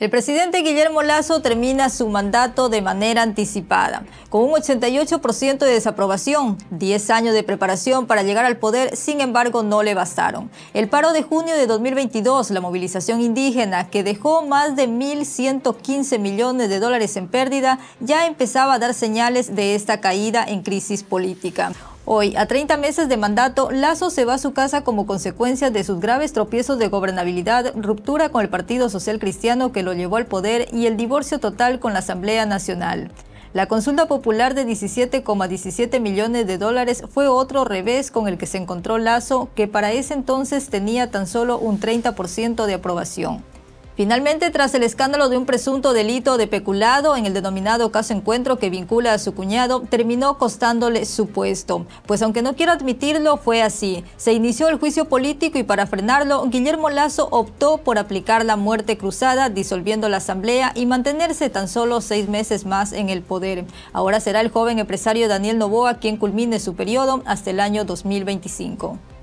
El presidente Guillermo Lazo termina su mandato de manera anticipada, con un 88% de desaprobación. 10 años de preparación para llegar al poder, sin embargo, no le bastaron. El paro de junio de 2022, la movilización indígena, que dejó más de 1.115 millones de dólares en pérdida, ya empezaba a dar señales de esta caída en crisis política. Hoy, a 30 meses de mandato, Lazo se va a su casa como consecuencia de sus graves tropiezos de gobernabilidad, ruptura con el Partido Social Cristiano que lo llevó al poder y el divorcio total con la Asamblea Nacional. La consulta popular de 17,17 millones de dólares fue otro revés con el que se encontró Lazo, que para ese entonces tenía tan solo un 30% de aprobación. Finalmente, tras el escándalo de un presunto delito de peculado en el denominado caso encuentro que vincula a su cuñado, terminó costándole su puesto. Pues aunque no quiero admitirlo, fue así. Se inició el juicio político y para frenarlo, Guillermo Lazo optó por aplicar la muerte cruzada, disolviendo la asamblea y mantenerse tan solo seis meses más en el poder. Ahora será el joven empresario Daniel Novoa quien culmine su periodo hasta el año 2025.